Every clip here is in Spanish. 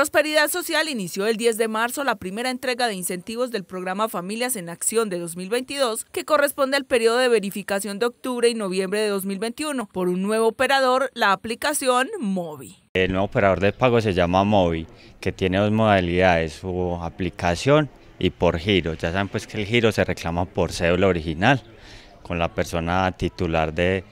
Prosperidad Social inició el 10 de marzo la primera entrega de incentivos del programa Familias en Acción de 2022, que corresponde al periodo de verificación de octubre y noviembre de 2021 por un nuevo operador, la aplicación Mobi. El nuevo operador de pago se llama Mobi, que tiene dos modalidades, su aplicación y por giro. Ya saben pues que el giro se reclama por cédula original con la persona titular de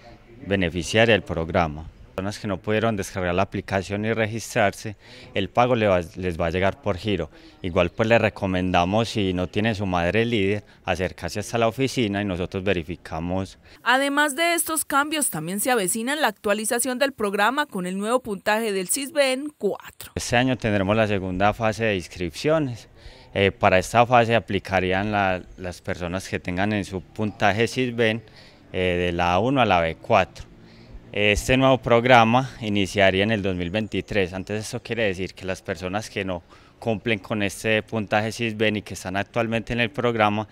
beneficiaria del programa. Personas que no pudieron descargar la aplicación y registrarse, el pago les va a llegar por giro. Igual pues les recomendamos si no tiene su madre líder, acercarse hasta la oficina y nosotros verificamos. Además de estos cambios, también se avecina la actualización del programa con el nuevo puntaje del CISBEN 4. Este año tendremos la segunda fase de inscripciones. Eh, para esta fase aplicarían las personas que tengan en su puntaje CISBEN eh, de la A1 a la B4. Este nuevo programa iniciaría en el 2023. Antes eso quiere decir que las personas que no cumplen con este puntaje SISBEN y que están actualmente en el programa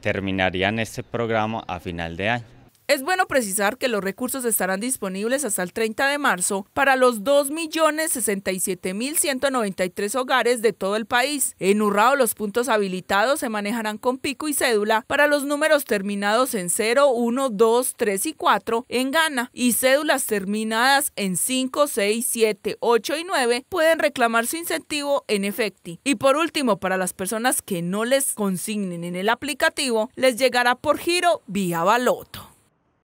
terminarían este programa a final de año. Es bueno precisar que los recursos estarán disponibles hasta el 30 de marzo para los 2.067.193 hogares de todo el país. En Urrao los puntos habilitados se manejarán con pico y cédula para los números terminados en 0, 1, 2, 3 y 4 en Ghana y cédulas terminadas en 5, 6, 7, 8 y 9 pueden reclamar su incentivo en efecti. Y por último, para las personas que no les consignen en el aplicativo, les llegará por giro vía baloto.